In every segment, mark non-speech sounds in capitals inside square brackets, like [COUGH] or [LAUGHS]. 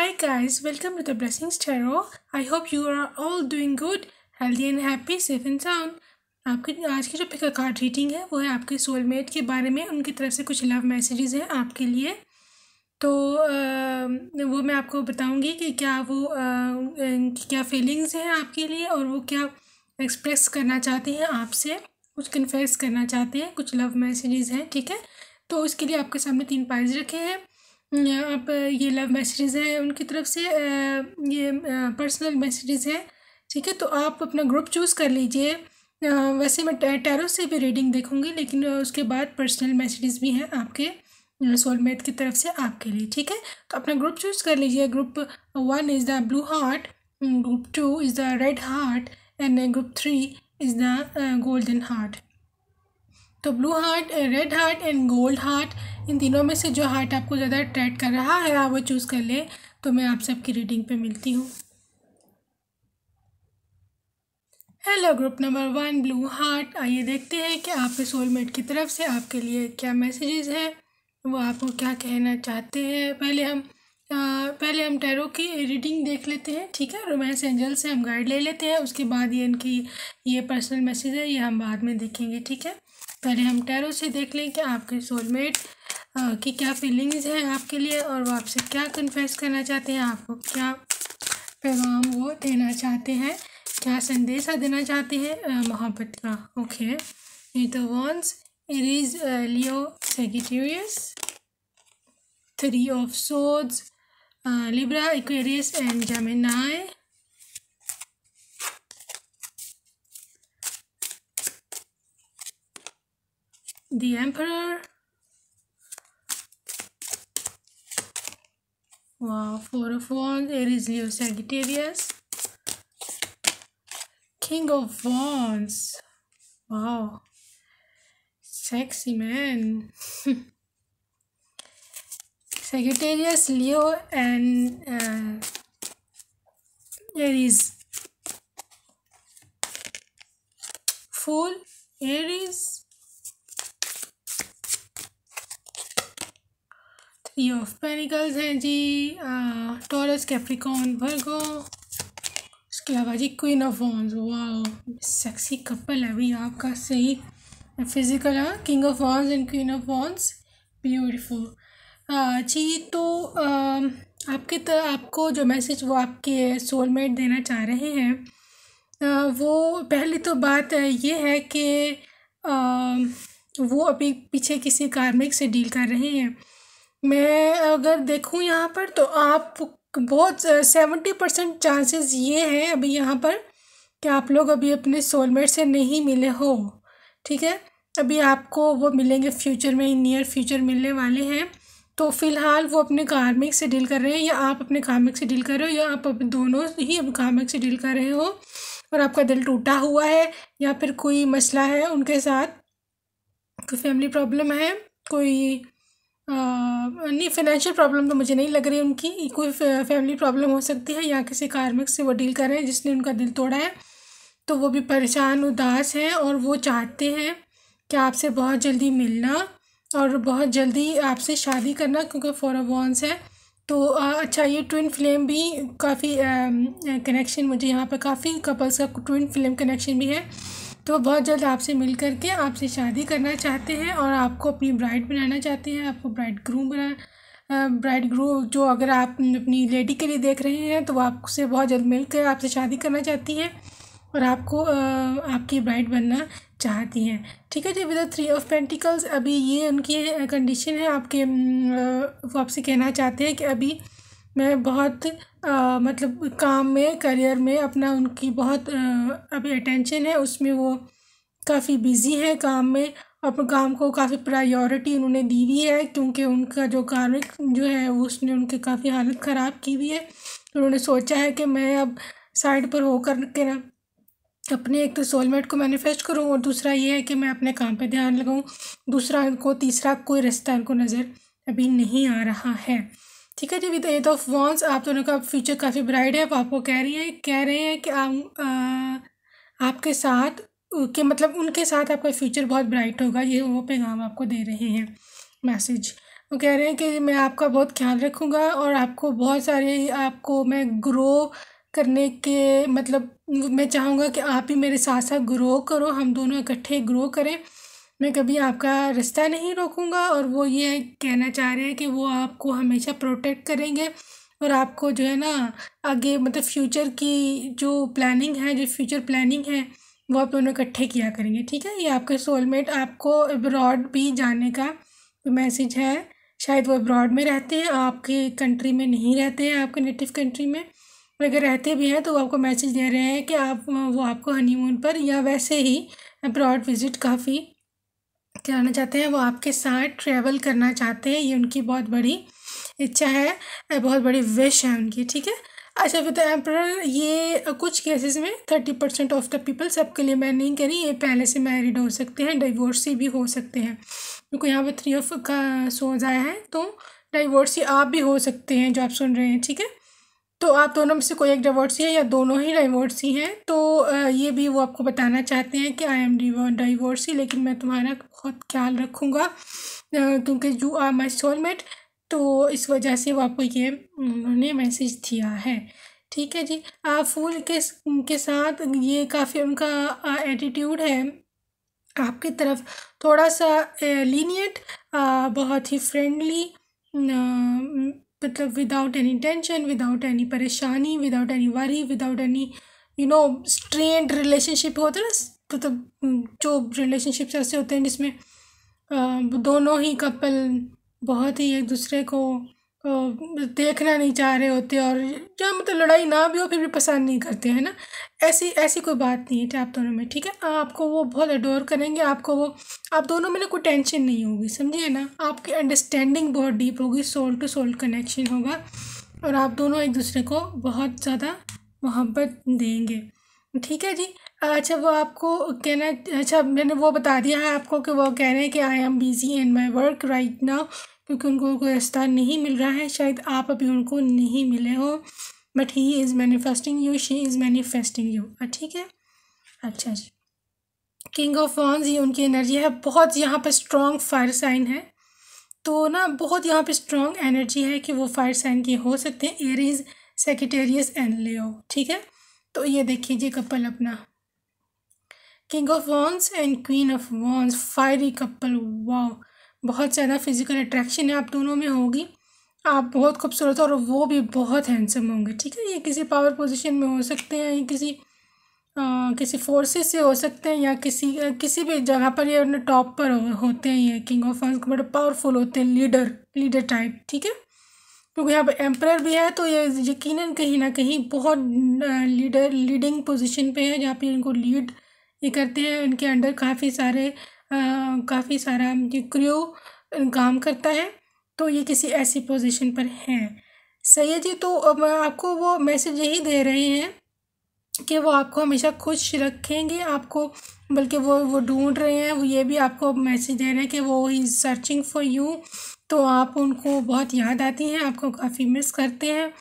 Hi guys, welcome to the Blessings Tarot. I hope you are all doing good, healthy and happy, safe and sound. आपकी आज की जो pick card reading है वो है आपके सोलमेट के बारे में उनकी तरफ से कुछ लव मैसेजेस हैं आपके लिए तो आ, वो मैं आपको बताऊंगी कि क्या वो आ, क्या फीलिंग्स हैं आपके लिए और वो क्या एक्सप्रेस करना चाहते हैं आपसे कुछ कन्फेस करना चाहते हैं कुछ लव मैसेजेस हैं ठीक है तो उसके लिए आपके सामने तीन पाइज रखे हैं आप ये लव मैसेजेस हैं उनकी तरफ से ये पर्सनल मैसेजेस हैं ठीक है तो आप अपना ग्रुप चूज़ कर लीजिए वैसे मैं टैरो से भी रीडिंग देखूँगी लेकिन उसके बाद पर्सनल मैसेजेस भी हैं आपके सोलमेट की तरफ से आपके लिए ठीक है तो अपना ग्रुप चूज़ कर लीजिए group one is the blue heart group two is the red heart and group three is the golden heart तो blue heart red heart and gold heart इन तीनों में से जो हार्ट आपको ज़्यादा अट्रैक्ट कर रहा है आप वो चूज़ कर लें तो मैं आप सबकी रीडिंग पे मिलती हूँ hello group number one blue heart आइए देखते हैं कि आपके सोलमेट की तरफ से आपके लिए क्या मैसेजेस हैं वो आपको क्या कहना चाहते हैं पहले हम आ, पहले हम टैरो की रीडिंग देख लेते हैं ठीक है रोमांस एंजल से हम गाइड ले लेते हैं उसके बाद ये इनकी ये पर्सनल मैसेज है ये हम बाद में देखेंगे ठीक है पहले हम टैरो से देख लें कि आपके सोलमेट की क्या फीलिंग्स हैं आपके लिए और वो आपसे क्या कन्फेस करना चाहते हैं आपको क्या पैगाम वो देना चाहते हैं क्या संदेशा देना चाहते हैं मोहब्बत का ओके इट तो wands it is Leo Sagittarius three of swords Libra Aquarius and Gemini the emperor wow four of wands aries leo sagittarius king of wands wow sexy man [LAUGHS] sagittarius leo and uh, aries fool aries ये of pentacles हैं जी Taurus Capricorn Virgo उसके अलावा जी queen of wands वाह sexy couple है अभी आपका सही फिज़िकल है king of wands and queen of wands beautiful जी तो आ, आपके तो आपको जो मैसेज वो आपके सोलमेट देना चाह रहे हैं आ, वो पहली तो बात ये है कि वो अभी पीछे किसी कार्मिक से डील कर रहे हैं मैं अगर देखूँ यहाँ पर तो आप बहुत सेवेंटी परसेंट चांसेस ये हैं अभी यहाँ पर कि आप लोग अभी अपने सोलमेट से नहीं मिले हो ठीक है अभी आपको वो मिलेंगे फ्यूचर में इन नियर फ्यूचर मिलने वाले हैं तो फ़िलहाल वो अपने कार्मिक से डील कर रहे हैं या आप अपने कार्मिक से डील कर रहे हो या आप अपने दोनों ही अब कार्मिक से डील कर रहे हो और आपका दिल टूटा हुआ है या फिर कोई मसला है उनके साथ कोई फैमिली प्रॉब्लम है कोई नहीं फाइनेंशियल प्रॉब्लम तो मुझे नहीं लग रही उनकी कोई फैमिली प्रॉब्लम हो सकती है या किसी कार्मिक से वो डील कर रहे हैं जिसने उनका दिल तोड़ा है तो वो भी परेशान उदास हैं और वो चाहते हैं कि आपसे बहुत जल्दी मिलना और बहुत जल्दी आपसे शादी करना क्योंकि फॉर अवॉन्स है तो अच्छा ये ट्विन फ्लेम भी काफ़ी कनेक्शन मुझे यहाँ पर काफ़ी कपल्स का ट्विन फ्लेम कनेक्शन भी है तो बहुत जल्द आपसे मिल करके आपसे शादी करना चाहते हैं और आपको अपनी ब्राइड बनाना चाहते हैं आपको ब्राइड ग्रूम बना ब्राइड ग्रू जो अगर आप अपनी लेडी के लिए देख रहे हैं तो वो आपसे बहुत जल्द मिलकर आपसे शादी करना चाहती है और आपको आपकी ब्राइड बनना चाहती हैं ठीक है जी विद थ्री ऑफ पेंटिकल्स अभी ये उनकी कंडीशन है आपके वो आपसे कहना चाहते हैं कि अभी मैं बहुत मतलब काम में करियर में अपना उनकी बहुत अभी अटेंशन है उसमें वो काफ़ी बिज़ी है काम में अपने काम को काफ़ी प्रायोरिटी उन्होंने दी हुई है क्योंकि उनका जो कार्मिक जो है उसने उनकी काफ़ी हालत ख़राब की हुई है उन्होंने सोचा है कि मैं अब साइड पर होकर के ना अपने एक तो सोलमेट को मैनिफेस्ट करूँ और दूसरा ये है कि मैं अपने काम पे ध्यान लगाऊँ दूसरा इनको तीसरा कोई रास्ता इनको नज़र अभी नहीं आ रहा है ठीक है जी विद एट ऑफ वॉन्स आप दोनों का फ्यूचर काफ़ी ब्राइट है वो आपको कह रही है कह रहे हैं कि आप आ, आपके साथ के मतलब उनके साथ आपका फ्यूचर बहुत ब्राइट होगा ये वो पैगाम आपको दे रहे हैं मैसेज वो कह रहे हैं कि मैं आपका बहुत ख्याल रखूँगा और आपको बहुत सारे आपको मैं ग्रो करने के मतलब मैं चाहूँगा कि आप ही मेरे साथ साथ ग्रो करो हम दोनों इकट्ठे ग्रो करें मैं कभी आपका रिश्ता नहीं रोकूँगा और वो ये कहना चाह रहे हैं कि वो आपको हमेशा प्रोटेक्ट करेंगे और आपको जो है ना आगे मतलब फ्यूचर की जो प्लानिंग है जो फ्यूचर प्लानिंग है वो आप दोनों इकट्ठे किया करेंगे ठीक है ये आपके सोलमेट आपको अब्रॉड भी जाने का मैसेज है शायद वो अब्रॉड में रहते हैं आपके कंट्री में नहीं रहते हैं आपके नेटिव कंट्री में अगर रहते भी हैं तो वो आपको मैसेज दे रहे हैं कि आप वो आपको हनीमून पर या वैसे ही अब्रॉड विज़िट काफ़ी कराना चाहते हैं वो आपके साथ ट्रैवल करना चाहते हैं ये उनकी बहुत बड़ी इच्छा है बहुत बड़ी विश है उनकी ठीक है अच्छा विद एम्प्रर ये कुछ केसेस में thirty percent of the people सबके लिए मैं नहीं करी ये पहले से मैरिड हो सकते हैं डाइवोर्सी भी हो सकते हैं क्योंकि यहाँ पर थ्री ऑफ का सोज आया है तो डाइवोर्सी आप भी हो सकते हैं जो आप सुन रहे हैं ठीक है तो आप दोनों में से कोई एक डाइवोर्सी है या दोनों ही डाइवोर्सी हैं तो ये भी वो आपको बताना चाहते हैं कि आई एम डाइवोर्सी लेकिन मैं तुम्हारा बहुत ख्याल रखूँगा क्योंकि यू आर माई सोलमेट तो इस वजह से वो आपको ये उन्होंने मैसेज दिया है ठीक है जी आ, फूल के के साथ ये काफ़ी उनका एटीट्यूड है आपकी तरफ थोड़ा सा लीनियट बहुत ही फ्रेंडली मतलब without any tension without any परेशानी without any worry without any you know strained relationship होता है ना मतलब हम्म, जो रिलेशनशिप्स ऐसे होते हैं जिसमें दोनों ही कपल बहुत ही एक दूसरे को देखना नहीं चाह रहे होते और जहाँ मतलब लड़ाई ना भी हो फिर भी पसंद नहीं करते हैं ना ऐसी ऐसी कोई बात नहीं है आप दोनों में ठीक है आपको वो बहुत एडोर करेंगे आपको वो आप दोनों में ना कोई टेंशन नहीं होगी समझिए ना आपकी अंडरस्टैंडिंग बहुत डीप होगी सोल टू सोल कनेक्शन होगा और आप दोनों एक दूसरे को बहुत ज़्यादा मोहब्बत देंगे ठीक है जी अच्छा वो आपको कहना अच्छा मैंने वो बता दिया है आपको कि वो कह रहे हैं कि I am busy in my work right now क्योंकि उनको कोई रास्ता नहीं मिल रहा है शायद आप अभी उनको नहीं मिले हो but he is manifesting you she is manifesting you ठीक है अच्छा जी किंग ऑफ वॉन्स ये उनकी एनर्जी है बहुत यहाँ पर स्ट्रॉन्ग फायर साइन है तो ना बहुत यहाँ पर स्ट्रॉन्ग एनर्जी है कि वो फायर साइन के हो सकते हैं एरीज सेक्रेटेरियस एंड लियो ठीक है तो ये देखिए जी कपल अपना king of wands and queen of wands fiery couple wow बहुत ज़्यादा फिज़िकल अट्रैक्शन है आप दोनों में होगी आप बहुत खूबसूरत और वो भी बहुत हैंडसम होंगे ठीक है ये किसी पावर पोजिशन में हो सकते हैं ये किसी आ, किसी फोर्सेस से हो सकते हैं या किसी किसी भी जगह पर ये अपने टॉप पर हो, होते हैं ये किंग ऑफ वंस बड़े पावरफुल होते हैं लीडर लीडर टाइप ठीक है क्योंकि यहाँ पर एम्प्रर भी है तो ये यकीन कहीं ना कहीं बहुत लीडर लीडिंग पोजिशन पर है जहाँ पे इनको लीड ये करते हैं इनके अंडर काफ़ी सारे काफ़ी सारा ये क्रू काम करता है तो ये किसी ऐसी पोजीशन पर हैं सही है जी तो अब आपको वो मैसेज यही दे रहे हैं कि वो आपको हमेशा खुश रखेंगे आपको बल्कि वो वो ढूंढ रहे हैं वो ये भी आपको मैसेज दे रहे हैं कि वो इज़ सर्चिंग फॉर यू तो आप उनको बहुत याद आती हैं आपको काफ़ी मिस करते हैं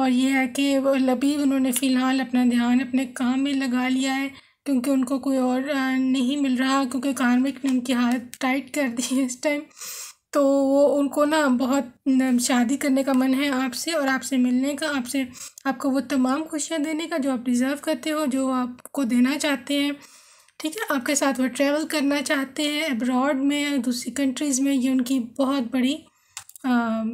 और ये है कि लभी उन्होंने फ़िलहाल अपना ध्यान अपने काम में लगा लिया है क्योंकि उनको कोई और नहीं मिल रहा क्योंकि कार्मिक ने उनकी हालत टाइट कर दी है इस टाइम तो वो उनको ना बहुत शादी करने का मन है आपसे और आपसे मिलने का आपसे आपको वो तमाम खुशियाँ देने का जो आप डिज़र्व करते हो जो आपको देना चाहते हैं ठीक है आपके साथ वो ट्रैवल करना चाहते हैं अब्रॉड में दूसरी कंट्रीज़ में ये उनकी बहुत बड़ी आ,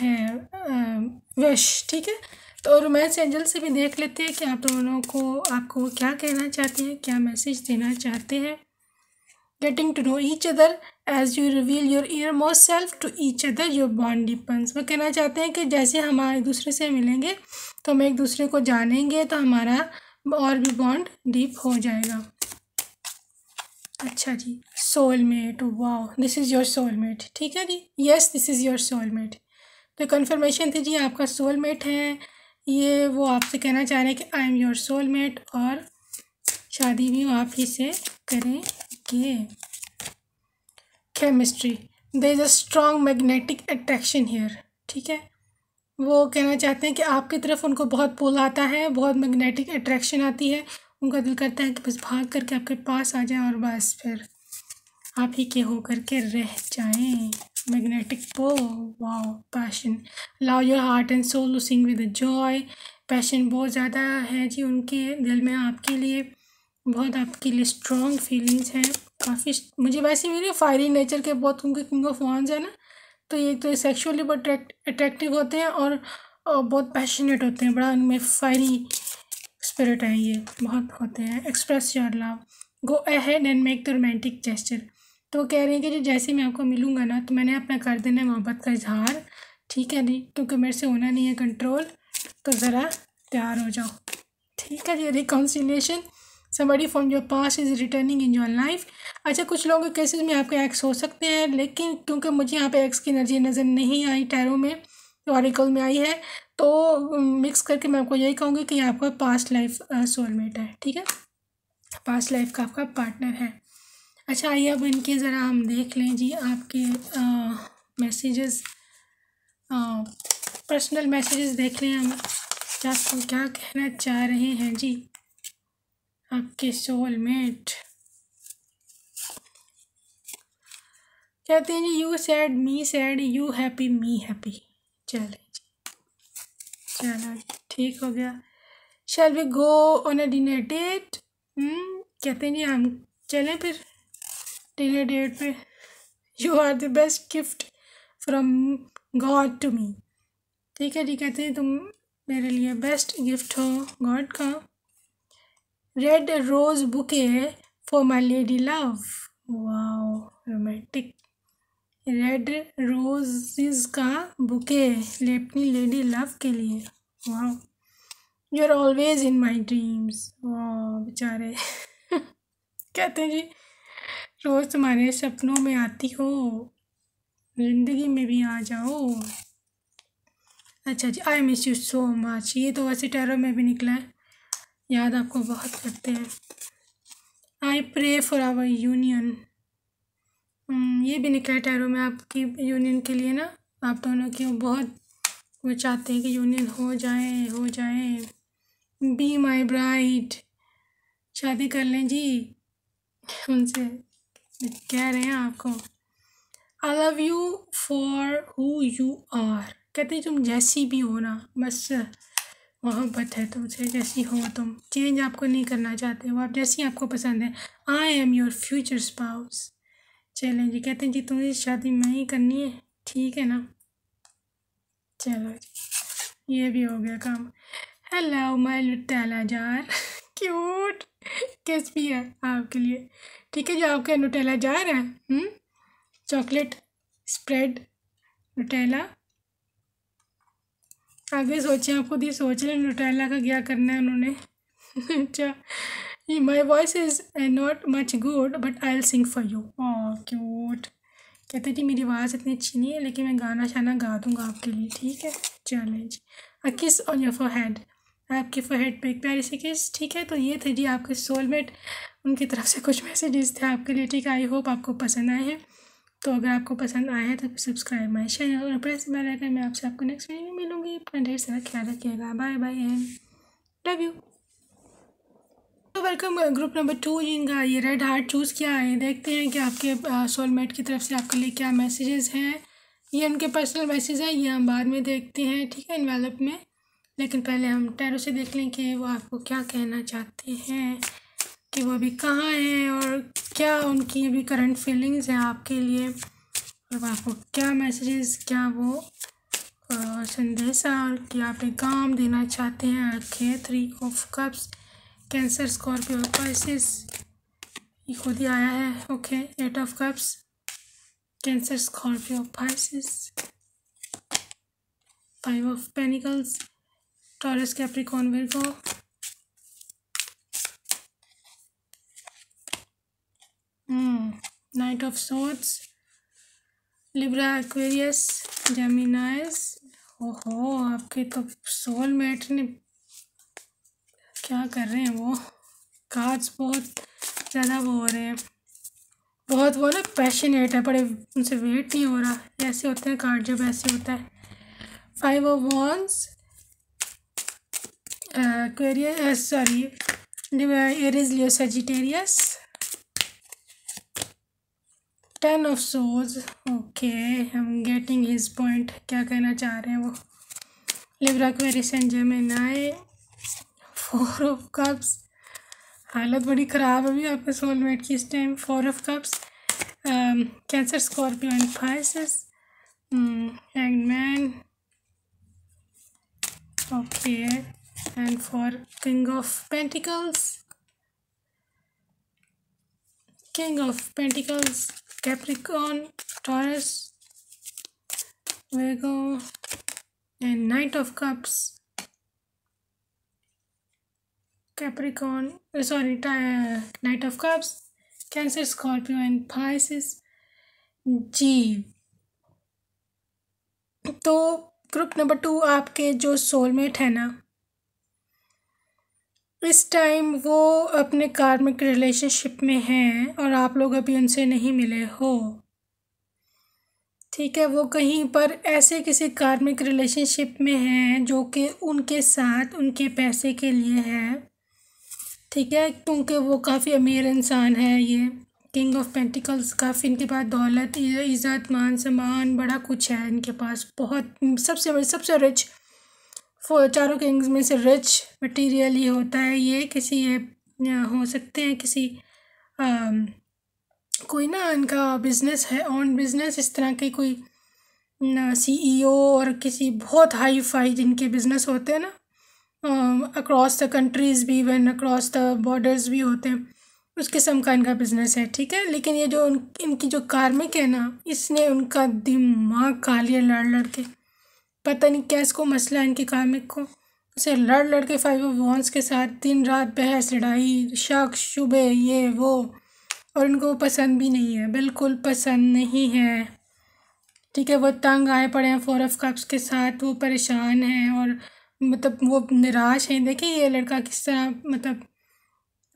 है आ, ठीक है तो रोमांस एंजल से भी देख लेते हैं कि आप दोनों को आपको क्या कहना चाहते हैं क्या मैसेज देना चाहते हैं getting to know each other as you reveal your innermost self to each other your bond depends वो कहना चाहते हैं कि जैसे हम एक दूसरे से मिलेंगे तो हम एक दूसरे को जानेंगे तो हमारा और भी बॉन्ड डीप हो जाएगा अच्छा जी soulmate wow this is your soulmate ठीक है जी yes this is your soulmate तो कन्फर्मेशन थी जी आपका सोलमेट है ये वो आपसे कहना चाह रहे हैं कि I am your soulmate और शादी भी आप ही से करें करेंगे chemistry there is a strong magnetic attraction here ठीक है वो कहना चाहते हैं कि आपकी तरफ उनको बहुत पुल आता है बहुत मैग्नेटिक अट्रैक्शन आती है उनका दिल करता है कि बस भाग करके आपके पास आ जाए और बस फिर आप ही के होकर के रह जाएं magnetic pull wow passion allow your heart and soul to sing with joy passion बहुत ज़्यादा है जी उनके दिल में आपके लिए बहुत आपके लिए स्ट्रॉन्ग फीलिंग्स हैं काफ़ी मुझे वैसे मेरे फायरी नेचर के बहुत उनके किंग ऑफ वॉन्स है ना तो ये तो सेक्सुअली बहुत अट्रैक्टिव होते हैं और, और बहुत पैशनेट होते हैं बड़ा उनमें फायरी स्पिरिट है ये बहुत होते हैं express your love go ahead and make the romantic gesture तो कह रहे हैं कि जैसे मैं आपको मिलूँगा ना तो मैंने अपना कर देना है मोहब्बत का इजहार ठीक है नहीं क्योंकि मेरे से होना नहीं है कंट्रोल तो ज़रा तैयार हो जाओ ठीक है जी reconciliation someone from your past is returning in your life अच्छा कुछ लोगों के केसेस में आपके एक्स हो सकते हैं लेकिन क्योंकि मुझे यहाँ पे एक्स की एनर्जी नज़र नहीं आई टैरो में ऑरिकल में आई है तो मिक्स करके मैं आपको यही कहूँगी कि आपका पास्ट लाइफ सोलमेट है ठीक है पास्ट लाइफ का आपका पार्टनर है अच्छा आइए अब इनके ज़रा हम देख लें जी आपके मैसेजेस पर्सनल मैसेजेस देख लें हम आपको क्या कहना चाह रहे हैं जी आपके सोलमेट कहते हैं जी you sad me sad you happy me happy चले चलो ठीक हो गया shall we go on a dinner date कहते हैं जी हम चलें फिर डिनर डेट पे you are the best gift from God to me ठीक है जी कहते हैं तो तुम मेरे लिए बेस्ट गिफ्ट हो गॉड का रेड रोज़ बुके है for my lady love wow romantic red roses का बुके है अपनी लेडी लव के लिए wow you are always in my dreams wow बेचारे [LAUGHS] कहते हैं जी रोज़ तुम्हारे सपनों में आती हो ज़िंदगी में भी आ जाओ अच्छा जी I miss you so much ये तो वैसे टैरो में भी निकला है याद आपको बहुत करते हैं I pray for our union ये भी निकला है टैरो में आपकी यूनियन के लिए ना आप दोनों की बहुत वो चाहते हैं कि यूनियन हो जाए हो जाए बी माई ब्राइट शादी कर लें जी उनसे कह रहे हैं आपको I love you for who you are कहते हैं तुम जैसी भी हो ना बस मोहब्बत है तुमसे जैसी हो तुम चेंज आपको नहीं करना चाहते हो आप जैसी आपको पसंद है I am your future spouse चलें जी कहते हैं जी तुम्हें शादी मैं ही करनी है ठीक है ना चलो जी ये भी हो गया काम हेलो माय लुटाला जार क्यूट किस भी है आपके लिए ठीक है जो नुटेला जा रहा है चॉकलेट स्प्रेड नुटेला आगे सोचें आप खुद ही सोच रहे नुटेला का क्या करना है उन्होंने [LAUGHS] अच्छा my voice is not much good but I'll sing for you oh cute कहते जी मेरी आवाज़ इतनी अच्छी नहीं है लेकिन मैं गाना शाना गा दूँगा आपके लिए ठीक है challenge a kiss on your forehead आपके हेड पे एक प्यारी सी किस ठीक है तो ये थे जी आपके सोलमेट उनकी तरफ से कुछ मैसेजेस थे आपके लिए ठीक है आई होप आपको पसंद आए हैं तो अगर आपको पसंद आए हैं तो सब्सक्राइब माई चैनल और प्रेस बेल आइकन मैं आपसे आपको नेक्स्ट वीडियो में मिलूंगी अपना ढेर सारा ख्याल रखिएगा bye bye and love you तो वेलकम ग्रुप नंबर टू जिनका ये रेड हार्ट चूज़ किया है देखते हैं कि आपके सोलमेट uh, की तरफ से आपके लिए क्या मैसेजेस हैं ये उनके पर्सनल मैसेज है ये हम बाद में देखते हैं ठीक है इन्वेलप में लेकिन पहले हम टैरो से देख लें कि वो आपको क्या कहना चाहते हैं कि वो अभी कहाँ हैं और क्या उनकी अभी करंट फीलिंग्स हैं आपके लिए और आपको क्या मैसेजेस क्या वो संदेशा और कि आप काम देना चाहते हैं आखिर three of cups Cancer Scorpio Pisces ये खुद ही आया है okay eight of cups Cancer Scorpio Pisces five of pentacles Taurus Capricorn Virgo knight of swords Libra Aquarius Geminis ओहो आपके तो सोल मेट ने क्या कर रहे हैं वो कार्ड्स बहुत ज़्यादा वो हो रहे हैं बहुत वो ना पैशनेट है बड़े उनसे वेट नहीं हो रहा ऐसे होते हैं कार्ड जब ऐसे होता है five of wands Uh, aquarius uh, sorry aries leo sagittarius ten of सोज ओके हम गेटिंग हिज पॉइंट क्या कहना चाह रहे हैं वो लिब्रा क्वेरिस में जेमिनाए फोर ऑफ कप्स हालत बड़ी ख़राब है अभी आपके सोलमेट की इस time four of cups Cancer Scorpio and Pisces and man okay and for king of pentacles king of pentacles capricorn taurus virgo and knight of cups capricorn sorry knight of cups cancer scorpio and pisces g तो group number two आपके जो soulmate है ना इस time वो अपने कार्मिक relationship में हैं और आप लोग अभी उनसे नहीं मिले हो ठीक है वो कहीं पर ऐसे किसी कार्मिक रिलेशनशिप में हैं जो कि उनके साथ उनके पैसे के लिए है ठीक है क्योंकि वो काफ़ी अमीर इंसान है ये किंग ऑफ पेंटिकल्स काफ़ी इनके पास दौलत इज़्ज़त मान सम्मान बड़ा कुछ है इनके पास बहुत सबसे सबसे रिच चारों किंग्स में से रिच मटेरियल ही होता है ये किसी ये हो सकते हैं किसी आ, कोई ना इनका बिज़नेस है ऑन बिज़नेस इस तरह के कोई सीईओ e और किसी बहुत हाई फाई जिनके बिज़नेस होते हैं ना अक्रॉस द कंट्रीज़ भी वन अक्रॉस द बॉर्डर्स भी होते हैं उस किस्म का इनका बिज़नेस है ठीक है लेकिन ये जो उन इनकी जो कार्मिक है ना इसने उनका दिमाग खा लिया लड़ लड़ के पता नहीं क्या इसको मसला इनके कामिक को उसे लड़ लड़ के फाइव ऑफ वॉन्स के साथ दिन रात बहस लड़ाई शक शुबे ये वो और इनको पसंद भी नहीं है बिल्कुल पसंद नहीं है ठीक है वो तंग आए पड़े हैं फोर ऑफ कप्स के साथ वो परेशान हैं और मतलब वो निराश हैं देखिए ये लड़का किस तरह मतलब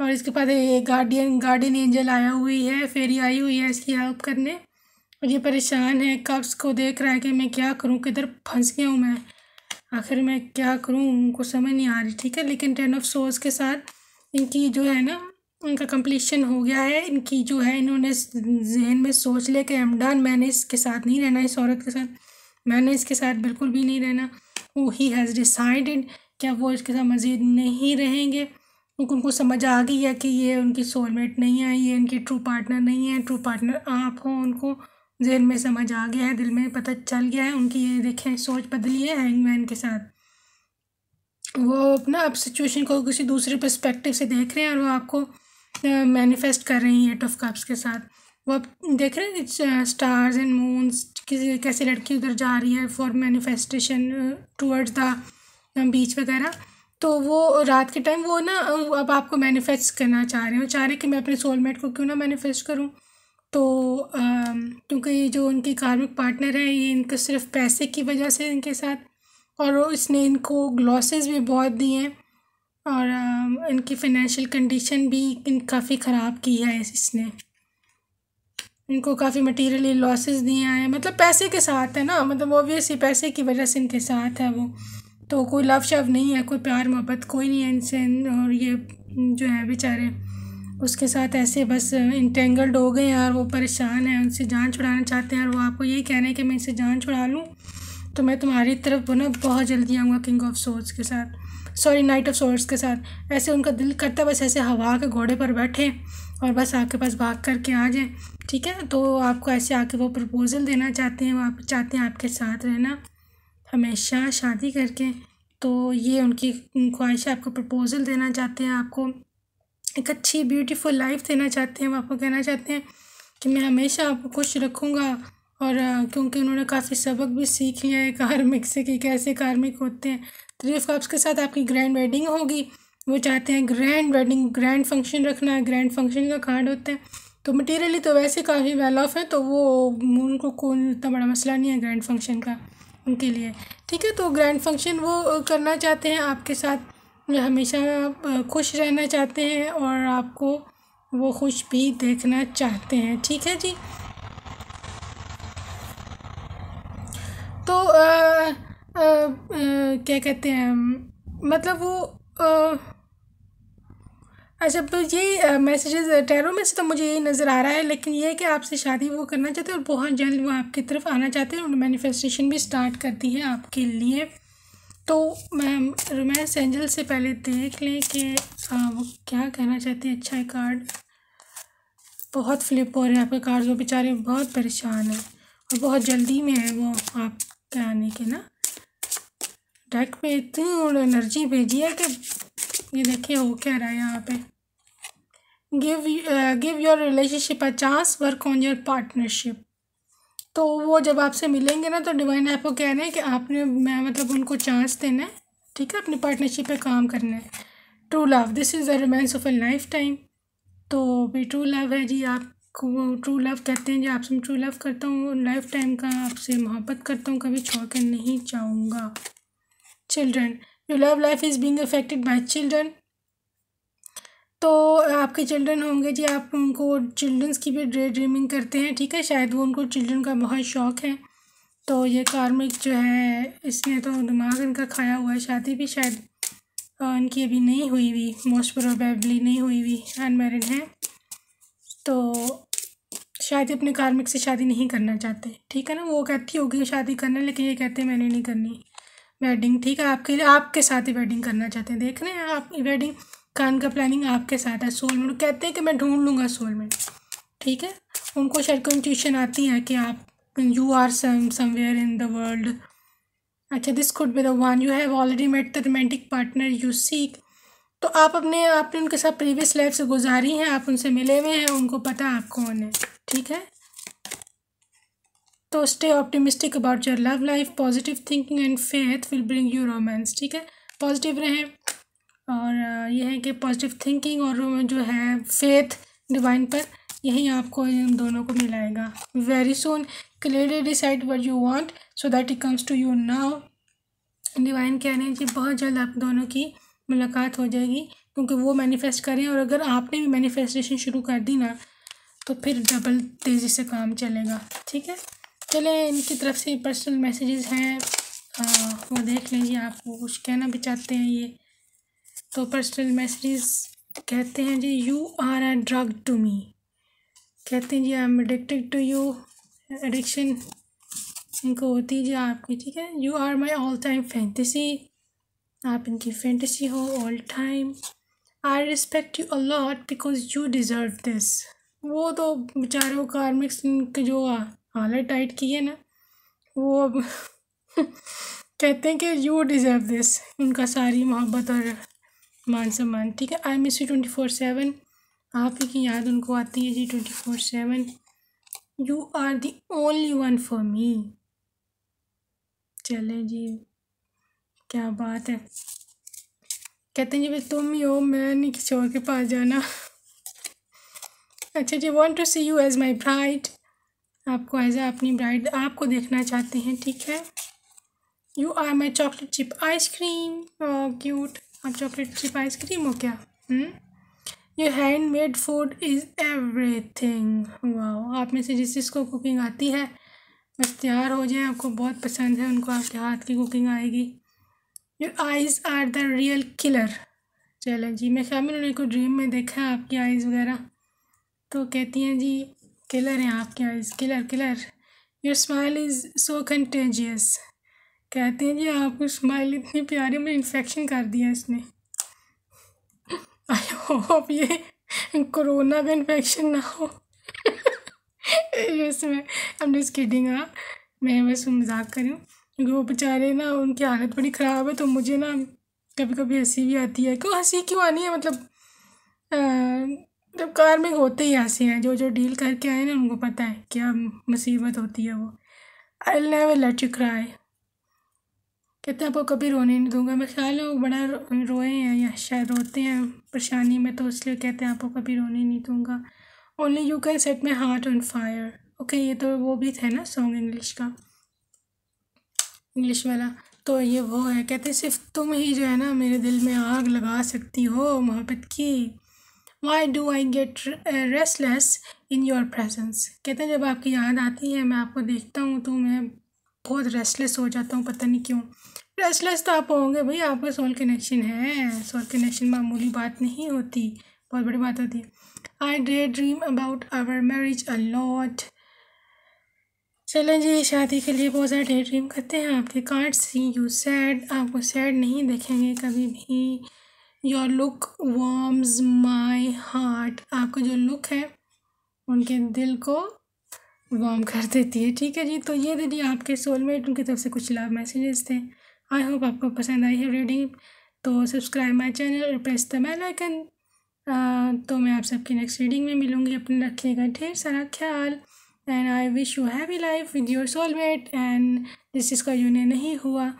और इसके पास ये गार्डियन गार्डियन एंजल आया हुई है फेरी आई हुई है इसकी हेल्प करने मुझे परेशान है कब्ज़ को देख रहा है कि मैं क्या करूँ किधर फंस गया हूँ मैं आखिर मैं क्या करूँ उनको समझ नहीं आ रही ठीक है लेकिन टेन ऑफ सोर्स के साथ इनकी जो है ना उनका कंप्लीशन हो गया है इनकी जो है इन्होंने जहन में सोच लिया कि एमडान मैंने इसके साथ नहीं रहना इस औरत के साथ मैंने इसके साथ बिल्कुल भी नहीं रहना वो ही हैज़ डिसाइडेड क्या वो इसके साथ मज़ीद नहीं रहेंगे उनको उनको समझ आ गई है कि ये उनकी सोलमेट नहीं है ये इनकी ट्रू पार्टनर नहीं है ट्रू पार्टनर आप हो उनको जहन में समझ आ गया है दिल में पता चल गया है उनकी ये देखें सोच बदली है मैन के साथ वो अपना अब सिचुएशन को किसी दूसरे पर्सपेक्टिव से देख रहे हैं और वो आपको मैनिफेस्ट कर रही हैं एट ऑफ कप्स के साथ वो आप देख रहे हैं स्टार्स एंड मून्स किसी कैसे लड़की उधर जा रही है for manifestation towards the beach वगैरह तो वो रात के टाइम वो ना अब आपको मैनिफेस्ट करना चाह रहे हैं वो चाह रहे हैं कि मैं अपने सोलमेट को क्यों ना मैनिफेस्ट करूँ तो क्योंकि ये जो उनके कार्मिक पार्टनर हैं ये इनके सिर्फ पैसे की वजह से इनके साथ और इसने इनको ग्लॉसेस भी बहुत दिए हैं और इनकी फाइनेंशियल कंडीशन भी इन काफ़ी ख़राब की है इसने इनको काफ़ी मटेरियली लॉसेस दिए हैं मतलब पैसे के साथ है ना मतलब ओबियसली पैसे की वजह से इनके साथ है वो तो कोई लव शव नहीं है कोई प्यार मोहब्बत कोई नहीं है इनसे और ये जो है बेचारे उसके साथ ऐसे बस इंटेंगल्ड हो गए हैं और वो परेशान हैं उनसे जान छुड़ाना चाहते हैं और वो आपको यही कहना है कि मैं इनसे जान छुड़ा लूँ तो मैं तुम्हारी तरफ ना बहुत जल्दी आऊँगा किंग ऑफ सोर्स के साथ सॉरी नाइट ऑफ सोर्स के साथ ऐसे उनका दिल करता है बस ऐसे हवा के घोड़े पर बैठे और बस आपके पास भाग करके आ जाए ठीक है तो आपको ऐसे आके वो प्रपोज़ल देना चाहते हैं वो आप चाहते हैं आपके साथ रहना हमेशा शादी करके तो ये उनकी ख्वाहिश है आपको प्रपोज़ल देना चाहते हैं आपको एक अच्छी ब्यूटीफुल लाइफ देना चाहते हैं वो आपको कहना चाहते हैं कि मैं हमेशा आपको खुश रखूँगा और क्योंकि उन्होंने काफ़ी सबक भी सीख लिया है कार्मिक से कि कैसे कार्मिक होते हैं थ्री ऑफ कप्स के साथ आपकी ग्रैंड वेडिंग होगी वो चाहते हैं ग्रैंड वेडिंग ग्रैंड फंक्शन रखना है ग्रैंड फंक्शन का कार्ड होता है तो मटेरियली तो वैसे काफ़ी वेल ऑफ है तो वो उनको कोई इतना बड़ा मसला नहीं है ग्रैंड फंक्शन का उनके लिए ठीक है तो ग्रैंड फंक्शन वो करना चाहते हैं आपके साथ हमेशा खुश रहना चाहते हैं और आपको वो खुश भी देखना चाहते हैं ठीक है जी तो आ, आ, आ, क्या कहते हैं मतलब वो अच्छा तो ये मैसेजेस टैरो में से तो मुझे यही नज़र आ रहा है लेकिन ये है कि आपसे शादी वो करना चाहते हैं और बहुत जल्द वो आपकी तरफ आना चाहते हैं और मैनिफेस्टेशन भी स्टार्ट करती है आपके लिए तो मैम रोमैंस एंजल से पहले देख लें कि वो क्या कहना चाहती है अच्छा है कार्ड बहुत फ्लिप हो रहे हैं आपके कार्ड वो बेचारे बहुत परेशान हैं और बहुत जल्दी में है वो आपके आने के ना डेक में इतनी एनर्जी भेजी है कि ये देखिए हो क्या रहा है यहाँ पे give give your relationship a chance work on your partnership तो वो जब आपसे मिलेंगे ना तो डिवाइन आपको कह रहे हैं कि आपने मैं मतलब उनको चांस देना है ठीक है अपनी पार्टनरशिप पे काम करना है true love this is the romance of a lifetime तो भी ट्रू लव है जी आपको ट्रू लव कहते हैं जी आपसे मैं ट्रू लव करता हूँ लाइफ टाइम का आपसे मोहब्बत करता हूँ कभी छोड़ नहीं चाहूँगा children your love life is being affected by children तो आपके चिल्ड्रन होंगे जी आप उनको चिल्ड्रंस की भी डे ड्रीमिंग करते हैं ठीक है शायद वो उनको चिल्ड्रन का बहुत शौक़ है तो ये कार्मिक जो है इसने तो दिमाग इनका खाया हुआ है शादी भी शायद इनकी अभी नहीं हुई हुई मोस्ट प्रोबेबली नहीं हुई हुई अनमेरिड हैं तो शायद अपने कार्मिक से शादी नहीं करना चाहते ठीक है ना वो कहती होगी शादी करना लेकिन ये कहते हैं मैंने नहीं करनी वेडिंग ठीक है आपके लिए आपके साथ ही वेडिंग करना चाहते हैं देख रहे हैं आप वेडिंग कान का प्लानिंग आपके साथ है सोलमेट कहते हैं कि मैं ढूंढ लूँगा सोलमेट ठीक है उनको शायद कंट्यूशन आती है कि आप you are some somewhere in the world अच्छा this could be the one you have already met the romantic partner you seek तो आप अपने आपने उनके साथ प्रीवियस लाइफ से गुजारी हैं आप उनसे मिले हुए हैं उनको पता आप कौन है ठीक है तो stay optimistic about your love life positive thinking and faith will bring you romance ठीक है पॉजिटिव रहें और ये है कि पॉजिटिव थिंकिंग और जो है फेथ डिवाइन पर यही आपको इन दोनों को मिलाएगा very soon clearly decide what you want so that it comes to you now divine कह रहे हैं कि बहुत जल्द आप दोनों की मुलाकात हो जाएगी क्योंकि वो मैनिफेस्ट करें और अगर आपने भी मैनिफेस्टेशन शुरू कर दी ना तो फिर डबल तेज़ी से काम चलेगा ठीक है चले इनकी तरफ से पर्सनल मैसेजेस हैं वो देख लेंगे आप कुछ कहना भी चाहते हैं ये तो पर्सनल मैसेजेस कहते हैं जी you are a drug to me कहते हैं जी I am addicted to you addiction इनको होती है जी आपकी ठीक है you are my all time fantasy आप इनकी फैंटेसी हो all time I respect you a lot because you deserve this वो तो बेचारों कार्मिक्स की जो हालत टाइट की है ना वो अब [LAUGHS] कहते हैं कि यू डिज़र्व दिस उनका सारी मोहब्बत और मान सम्मान ठीक है I miss you twenty four seven आप ही की याद उनको आती है जी twenty four seven you are the only one for me चले जी क्या बात है कहते हैं जी भाई तुम ही हो मैं नहीं किसी और के पास जाना अच्छा जी want to see you as my bride आपको एज अपनी ब्राइड आपको देखना चाहते हैं ठीक है you are my chocolate chip ice cream cute अब चॉकलेट चिप आइसक्रीम हो क्या ये handmade food is everything वाह आप में से जिस जिसको कुकिंग आती है बस तैयार हो जाए आपको बहुत पसंद है उनको आपके हाथ की कुकिंग आएगी your eyes are the real killer चलें जी मैं ख्याल उन्होंने को ड्रीम में देखा है आपकी आइज़ वगैरह तो कहती हैं जी किलर हैं आपकी eyes killer killer your smile is so contagious कहते हैं जी आपको स्माइल इतनी प्यारी मुझे इन्फेक्शन कर दिया इसने आई होप ये कोरोना का इन्फेक्शन ना हो इसमें हम जिस किडिंग हाँ मैं बस मजाक करी हूँ क्योंकि वो बेचारे ना उनकी हालत बड़ी ख़राब है तो मुझे ना कभी कभी हंसी भी आती है क्यों हंसी क्यों आनी है मतलब जब मतलब कार में होते ही हंसी हैं जो जो डील करके आए ना उनको पता है क्या मुसीबत होती है वो I never let you cry कहते हैं आपको कभी रोने नहीं दूंगा मैं ख्याल है वो बड़ा रो, रोए हैं या शायद रोते हैं परेशानी में तो इसलिए कहते हैं आपको कभी रोने नहीं दूंगा only you can set my heart on fire okay ये तो वो भी थे ना सॉन्ग इंग्लिश का इंग्लिश वाला तो ये वो है कहते सिर्फ तुम ही जो है ना मेरे दिल में आग लगा सकती हो मोहब्बत की why do I get restless in your presence कहते हैं जब आपकी याद आती है मैं आपको देखता हूँ तो मैं बहुत रेस्टलेस हो जाता हूँ पता नहीं क्यों रेस्टलेस तो आप होंगे भाई आपका सोल कनेक्शन है सोल कनेक्शन मामूली बात नहीं होती बहुत बड़ी बात होती है I daydream about our marriage a lot चलें जी शादी के लिए बहुत ज़्यादा डे ड्रीम करते हैं आपके कार्ड सी यू सैड आपको सैड नहीं देखेंगे कभी भी your look warms my heart आपका जो लुक है उनके दिल को वार्म कर देती है ठीक है जी तो ये दीजिए आपके सोलमेट उनकी तरफ से कुछ लाभ मैसेजेस थे आई होप आपको पसंद आई है रीडिंग तो सब्सक्राइब माई चैनल और प्रेस द बेल आइकन तो मैं आप सबकी नेक्स्ट रीडिंग में मिलूँगी अपने रखिएगा ढेर सारा ख्याल and I wish you happy life with your soulmate and जिस चीज़ का यूनियन नहीं हुआ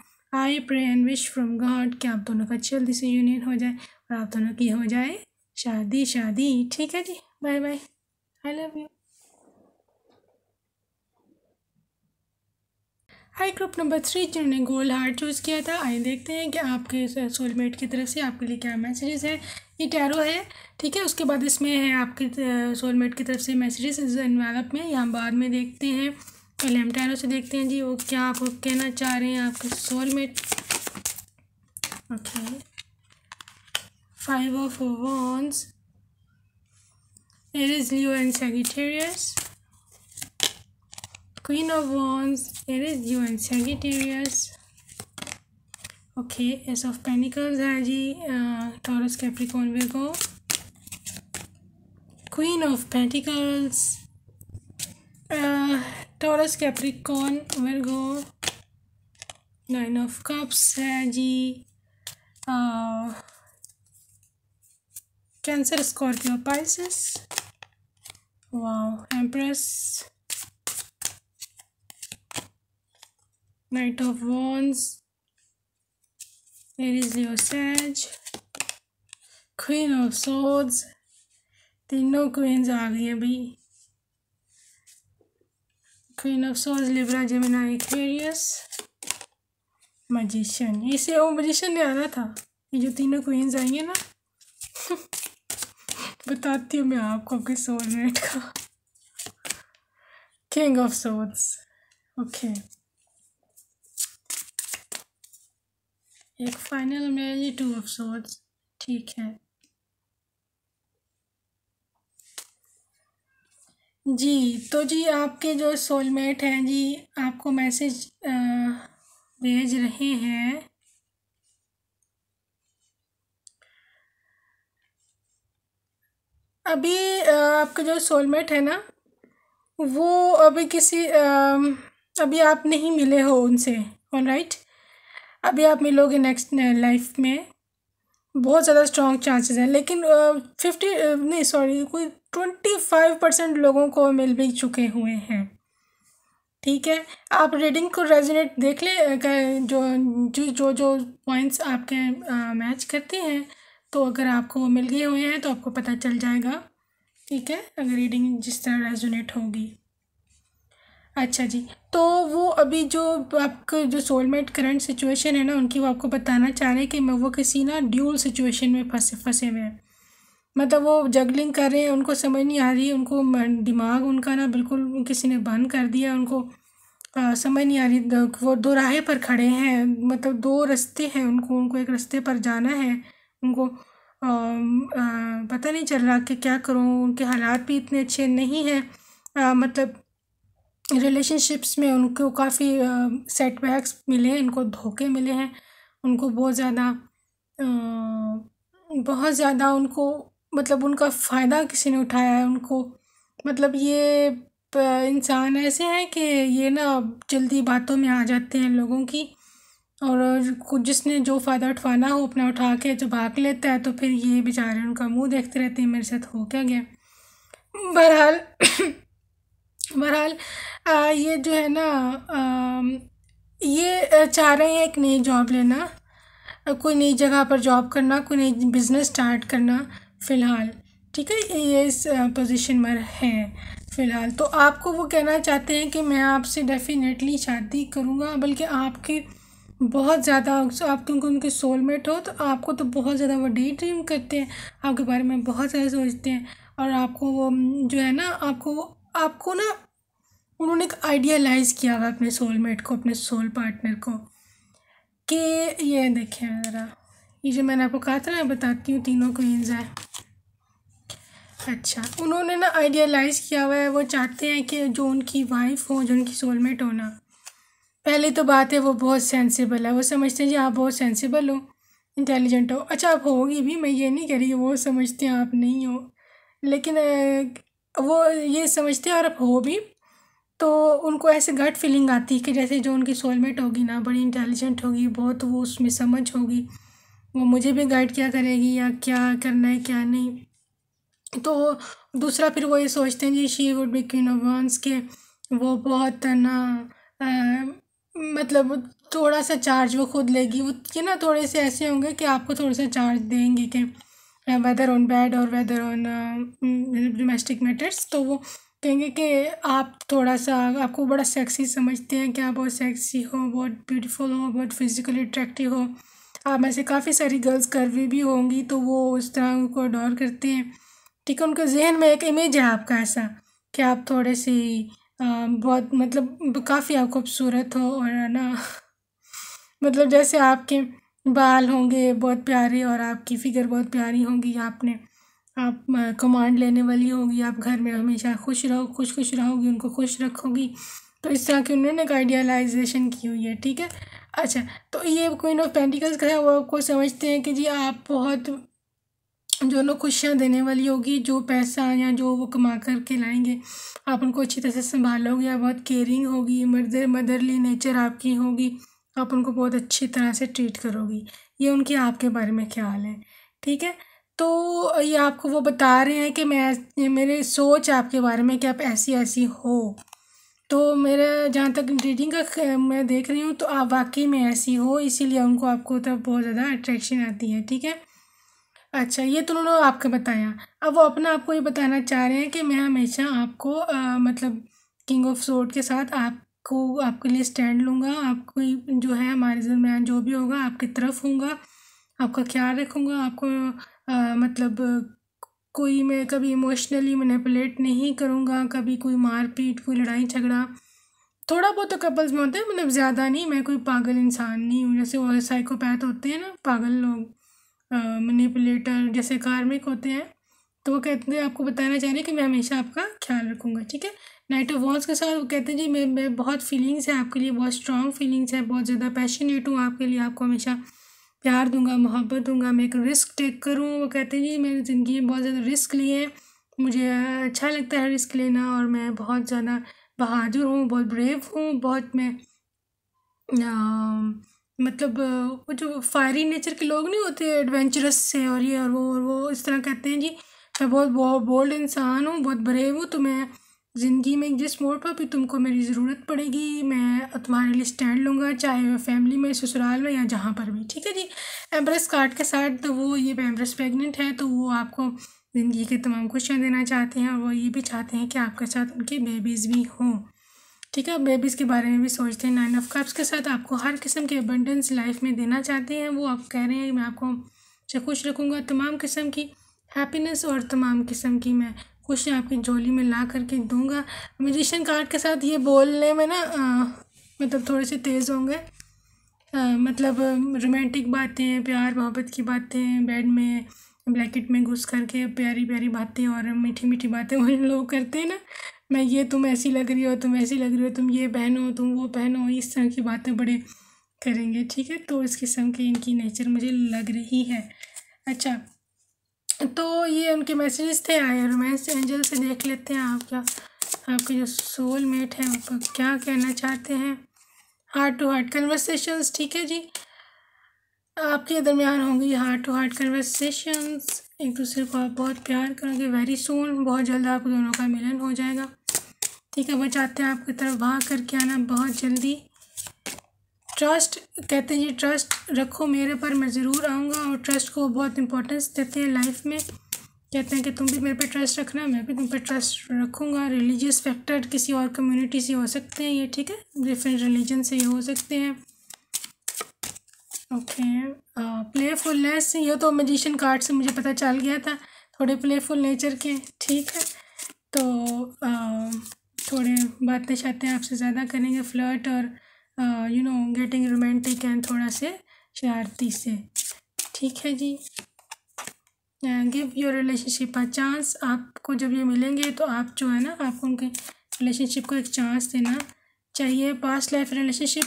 I pray and wish from God कि आप दोनों का जल्दी से यूनियन हो जाए और आप दोनों की हो जाए शादी शादी ठीक है जी bye bye I love you hi group number three जिन्होंने गोल्ड हार्ट चूज़ किया था आइए देखते हैं कि आपके सोलमेट की तरफ से आपके लिए क्या मैसेजेस है ये टैरो है ठीक है उसके बाद इसमें है आपके सोलमेट की तरफ से मैसेजेस इस इन्वेलप में या बाद में देखते हैं पहले हम टैरो से देखते हैं जी वो क्या आप कहना चाह रहे हैं आपके soulmate okay five of wands Aries Leo and Sagittarius queen of wands there is you and sagittarius okay ace of pentacles Raji, uh, taurus capricorn virgo queen of pentacles uh, taurus capricorn virgo nine of cups Raji, uh, cancer scorpio pisces wow empress knight of wands there is the osage queen of swords तीनों queens आ गई है भाई queen of सोज Libra Gemini Aquarius magician इसे वो magician नहीं आ रहा था ये जो तीनों क्वींस आई हैं ना [LAUGHS] बताती हूँ मैं आपको आपके सोलमेट का किंग ऑफ सोर्स ओके एक फाइनल में ये टू ऑफ सोर्ड्स ठीक है जी तो जी आपके जो सोलमेट हैं जी आपको मैसेज भेज रहे हैं अभी आपके जो सोलमेट है ना वो अभी किसी अभी आप नहीं मिले हो उनसे ऑल राइट right? अभी आप मिलोगे नेक्स्ट लाइफ uh, में बहुत ज़्यादा स्ट्रॉन्ग चांसेस हैं लेकिन फिफ्टी uh, uh, नहीं सॉरी कोई ट्वेंटी फाइव परसेंट लोगों को मिल भी चुके हुए हैं ठीक है आप रीडिंग को रेजोनेट देख ले जो जो जो जो पॉइंट्स आपके मैच करते हैं तो अगर आपको मिल गए हुए हैं तो आपको पता चल जाएगा ठीक है अगर रीडिंग जिस तरह रेजोनेट होगी अच्छा जी तो वो अभी जो आपके जो सोलमेट करंट सिचुएशन है ना उनकी वो आपको बताना चाह रहे हैं कि वो किसी ना ड्यूल सिचुएशन में फंसे फंसे हुए हैं मतलब वो जगलिंग कर रहे हैं उनको समझ नहीं आ रही है उनको दिमाग उनका ना बिल्कुल किसी ने बंद कर दिया उनको आ, समझ नहीं आ रही वो दो राहे पर खड़े हैं मतलब दो रास्ते हैं उनको उनको एक रास्ते पर जाना है उनको आ, आ, पता नहीं चल रहा कि क्या करूँ उनके हालात भी इतने अच्छे नहीं हैं मतलब रिलेशनशिप्स में उनको काफ़ी सेटबैक्स मिले उनको धोखे मिले हैं उनको बहुत ज़्यादा बहुत ज़्यादा उनको मतलब उनका फ़ायदा किसी ने उठाया है उनको मतलब ये इंसान ऐसे हैं कि ये ना जल्दी बातों में आ जाते हैं लोगों की और कुछ जिसने जो फ़ायदा उठवाना हो अपना उठा के जब भाग लेता है तो फिर ये बेचारे उनका मुंह देखते रहते हैं मेरे साथ हो क्या गया बहरहाल बहरहाल ये जो है ना ये चाह रहे हैं एक नई जॉब लेना कोई नई जगह पर जॉब करना कोई नई बिज़नेस स्टार्ट करना फ़िलहाल ठीक है ये इस पोजीशन पर है फ़िलहाल तो आपको वो कहना चाहते हैं कि मैं आपसे डेफिनेटली शादी करूँगा बल्कि आपके बहुत ज़्यादा आप क्योंकि उनके सोलमेट हो तो आपको तो बहुत ज़्यादा वो डे ड्रीम करते हैं आपके बारे में बहुत ज़्यादा सोचते हैं और आपको वो जो है ना आपको आपको ना उन्होंने एक आइडियालाइज़ किया हुआ अपने सोलमेट को अपने सोल पार्टनर को कि ये देखें ज़रा ये जो मैंने आपको कहा था मैं बताती हूँ तीनों क्वींस है अच्छा उन्होंने ना आइडियालाइज़ किया हुआ है वो चाहते हैं कि जो उनकी वाइफ हो जो उनकी सोलमेट हो ना पहली तो बात है वो बहुत सेंसिबल है वो समझते हैं जी आप बहुत सेंसिबल हो इंटेलिजेंट हो अच्छा आप होगी भी मैं ये नहीं कह रही वो समझते हैं आप नहीं हो लेकिन वो ये समझते हैं और अब हो भी तो उनको ऐसे गट फीलिंग आती है कि जैसे जो उनकी सोलमेट होगी ना बड़ी इंटेलिजेंट होगी बहुत वो उसमें समझ होगी वो मुझे भी गाइड क्या करेगी या क्या करना है क्या नहीं तो दूसरा फिर वो ये सोचते हैं जी she would be queen of wands के वो बहुत ना आ, मतलब थोड़ा सा चार्ज वो खुद लेगी वो ये ना थोड़े से ऐसे होंगे कि आपको थोड़ा सा चार्ज देंगे कि वेदर ऑन बैड और वेदर ऑन डोमेस्टिक मैटर्स तो वो कहेंगे कि आप थोड़ा सा आपको बड़ा सेक्सी समझते हैं कि आप बहुत सेक्सी हो बहुत ब्यूटीफुल हो बहुत फिज़िकली अट्रैक्टिव हो आप में से काफ़ी सारी गर्ल्स करवी भी होंगी तो वो उस तरह उनको अडोर करते हैं ठीक है उनके जहन में एक इमेज है आपका ऐसा कि आप थोड़े से बहुत मतलब काफ़ी आप खूबसूरत हो और ना [LAUGHS] मतलब जैसे आपके बाल होंगे बहुत प्यारे और आपकी फ़िगर बहुत प्यारी होगी आपने आप कमांड लेने वाली होगी आप घर में हमेशा खुश रहो खुश खुश रहोगी उनको खुश रखोगी तो इस तरह की उन्होंने एक आइडियालाइजेशन की हुई है ठीक है अच्छा तो ये क्वीन ऑफ पेंटिकल्स का है वो आपको समझते हैं कि जी आप बहुत जो ना खुशियाँ देने वाली होगी जो पैसा या जो वो कमा करके लाएंगे आप उनको अच्छी तरह से संभालोगे या बहुत केयरिंग होगी मदर मदरली नेचर आपकी होगी आप उनको बहुत अच्छी तरह से ट्रीट करोगी ये उनके आपके बारे में ख्याल है ठीक है तो ये आपको वो बता रहे हैं कि मैं मेरे सोच आपके बारे में कि आप ऐसी ऐसी हो तो मेरा जहाँ तक रीडिंग का मैं देख रही हूँ तो आप वाकई में ऐसी हो इसीलिए उनको आपको तब बहुत ज़्यादा अट्रैक्शन आती है ठीक है अच्छा ये तो उन्होंने आपको बताया अब वो अपना आपको ये बताना चाह रहे हैं कि मैं हमेशा आपको आ, मतलब किंग ऑफ सोट के साथ आप को आपके लिए स्टैंड लूँगा आपको जो है हमारे दरमियान जो भी होगा आपकी तरफ हूँ आपका ख्याल रखूँगा आपको आ, मतलब कोई मैं कभी इमोशनली मैनिपुलेट नहीं करूँगा कभी कोई मारपीट कोई लड़ाई झगड़ा थोड़ा बहुत तो कपल्स में होता है मतलब ज़्यादा नहीं मैं कोई पागल इंसान नहीं हूँ जैसे वो साइकोपैथ होते हैं ना पागल लोग मनीपुलेटर जैसे कार्मिक होते हैं तो वो कहते हैं आपको बताना चाह रहे हैं कि मैं हमेशा आपका ख्याल रखूँगा ठीक है नाइट ऑफ वॉल्स के साथ वो कहते हैं जी मैं मैं बहुत फीलिंग्स हैं आपके लिए बहुत स्ट्रॉन्ग फीलिंग्स हैं बहुत ज़्यादा पैशनेट हूँ आपके लिए आपको हमेशा प्यार दूंगा मोहब्बत दूंगा मैं एक रिस्क टेक करूँ वो कहते हैं जी मैंने ज़िंदगी में बहुत ज़्यादा रिस्क लिए हैं मुझे अच्छा लगता है रिस्क लेना और मैं बहुत ज़्यादा बहादुर हूँ बहुत ब्रेव हूँ बहुत मैं मतलब वो जो फायरी नेचर के लोग नहीं होते एडवेंचरस से और ये और वो और वो इस तरह कहते हैं जी मैं बहुत बहुत बोल्ड इंसान हूँ बहुत ब्रेव हूँ तो मैं ज़िंदगी में जिस मोड़ पर भी तुमको मेरी ज़रूरत पड़ेगी मैं तुम्हारे लिए स्टैंड लूँगा चाहे वह फैमिली में ससुराल में या जहाँ पर भी ठीक है जी एम्ब्रेस कार्ड के साथ तो वो ये एम्ब्रेस प्रेगनेंट है तो वो आपको ज़िंदगी के तमाम खुशियाँ देना चाहते हैं और वो ये भी चाहते हैं कि आपके साथ उनके बेबीज़ भी हों ठीक है बेबीज़ के बारे में भी सोचते हैं नाइन ऑफ कप्स के साथ आपको हर किस्म के अबंडेंस लाइफ में देना चाहते हैं वो आप कह रहे हैं मैं आपको से खुश रखूँगा तमाम किस्म की हैप्पीनेस और तमाम किस्म की मैं कुछ आपकी झोली में ला करके दूंगा म्यूजिशियन कार्ड के साथ ये बोलने में ना मतलब थोड़े से तेज़ होंगे मतलब रोमांटिक बातें प्यार मोहब्बत की बातें बेड में ब्लैकेट में घुस करके प्यारी प्यारी बातें और मीठी मीठी बातें वो लोग करते हैं ना मैं ये तुम ऐसी लग रही हो तुम ऐसी लग रही हो तुम ये पहनो तुम वो पहनो इस तरह की बातें बड़े करेंगे ठीक है तो इस किस्म की इनकी नेचर मुझे लग रही है अच्छा तो ये उनके मैसेजेस थे आए रोमांस एंजल से देख लेते हैं आप क्या आपके जो सोल मेट है उनको क्या कहना चाहते हैं हार्ट टू हार्ट कन्वर्सेशंस ठीक है जी आपके दरमियान होंगी हार्ट टू हार्ट कन्वर्सेशंस एक दूसरे को आप बहुत प्यार करोगे वेरी सोन बहुत जल्द आप दोनों का मिलन हो जाएगा ठीक है चाहते हैं आपकी तरफ भाग करके आना बहुत जल्दी ट्रस्ट कहते हैं ये ट्रस्ट रखो मेरे पर मैं ज़रूर आऊँगा और ट्रस्ट को बहुत इंपॉर्टेंस देते हैं लाइफ में कहते हैं कि तुम भी मेरे पे ट्रस्ट रखना मैं भी तुम पे ट्रस्ट रखूँगा रिलीजियस फैक्टर किसी और कम्युनिटी से हो सकते हैं ये ठीक है डिफरेंट रिलीजन से ये हो सकते हैं ओके प्लेफुलनेस uh, ये तो मजिशन कार्ड से मुझे पता चल गया था थोड़े प्लेफुल नेचर के ठीक है तो uh, थोड़े बातें शातें आपसे ज़्यादा करेंगे फ्लर्ट और you know getting romantic and थोड़ा से शरारती से ठीक है जी give your relationship a chance आपको जब ये मिलेंगे तो आप जो है ना आपको उनके रिलेशनशिप को एक चांस देना चाहिए पास्ट लाइफ रिलेशनशिप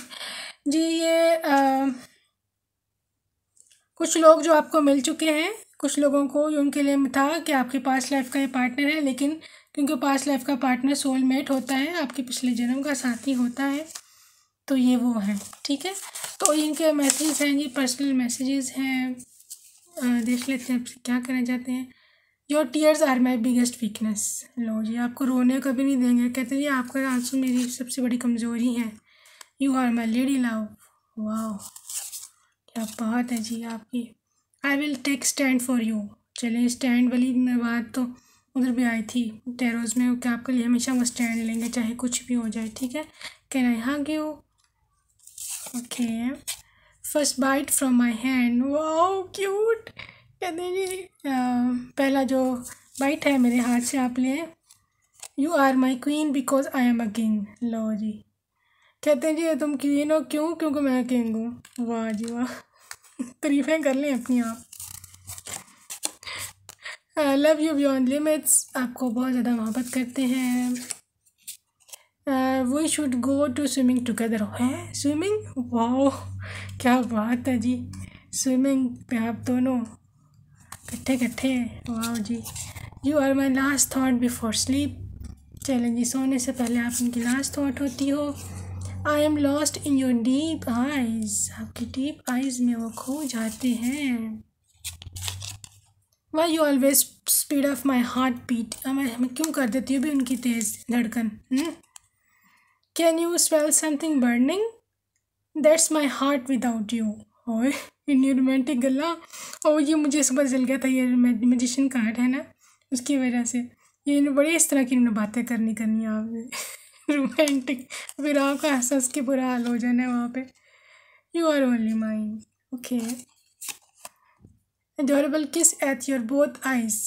जी ये आ, कुछ लोग जो आपको मिल चुके हैं कुछ लोगों को उनके लिए था कि आपके पास्ट लाइफ का ये पार्टनर है लेकिन क्योंकि पास्ट लाइफ का पार्टनर सोलमेट होता है आपके पिछले जन्म का साथी होता है तो ये वो हैं ठीक है तो इनके मैसेज हैं ये पर्सनल मैसेजेस हैं देख लेते हैं आपसे क्या करना चाहते हैं your tears are my biggest weakness लो जी आपको रोने कभी नहीं देंगे कहते हैं आपका आंसू मेरी सबसे बड़ी कमज़ोरी है you are my lady love वाह क्या बात है जी आपकी I will take stand for you चले स्टैंड वाली मैं बात तो उधर भी आई थी टेरोज में क्या आपके लिए हमेशा वो स्टैंड लेंगे चाहे कुछ भी हो जाए ठीक है कैन आई हाँ you Okay. First bite from my hand. Wow, cute. कहते हैं जी पहला जो बाइट है मेरे हाथ से आप लें you are my queen because I am a king लो जी कहते हैं जी तुम क्वीन हो क्यों क्योंकि मैं किंग हूँ वाह जी वाह तारीफ़ें कर लें अपनी आप लव यू बियॉन्ड लिमिट्स आपको बहुत ज़्यादा मोहब्बत करते हैं we should go to swimming together है स्विमिंग वाओ क्या बात है जी स्विमिंग पे आप दोनों इकट्ठे इकट्ठे वाओ जी you are my last thought before sleep चलें जी सोने से पहले आप उनकी लास्ट थाट होती हो I am lost in your deep eyes आपकी डीप आइज में वो खो जाते हैं why you always speed of my heart beat मैं क्यों कर देती हूँ भी उनकी तेज़ धड़कन हुँ? Hmm? Can you smell something burning that's my heart without you और इन रोमांटिक गला और ये मुझे इस पता जल गया था ये मेडिटेशन का है ना उसकी वजह से ये इन्होंने बड़ी इस तरह की इन्होंने बातें करनी करनी आपने रोमांटिक [LAUGHS] फिर आपका एहसास के बुरा हाल हो जाना है वहाँ पर you are only mind okay adorable kiss at your both eyes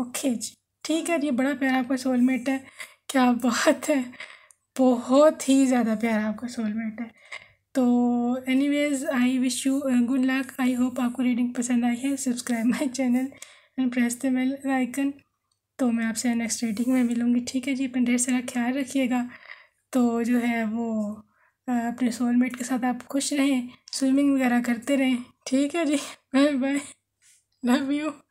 okay जी ठीक है ये बड़ा प्यारा आपका सोलमेट है क्या बात है बहुत ही ज़्यादा प्यारा आपका सोलमेट है तो anyways I wish you good luck I hope आपको रीडिंग पसंद आई है subscribe my channel and press the bell icon तो मैं आपसे नेक्स्ट रीडिंग में मिलूँगी ठीक है जी अपना ढेर सारा ख्याल रखिएगा तो जो है वो uh, अपने सोलमेट के साथ आप खुश रहें स्विमिंग वगैरह करते रहें ठीक है जी बाय बाय लव यू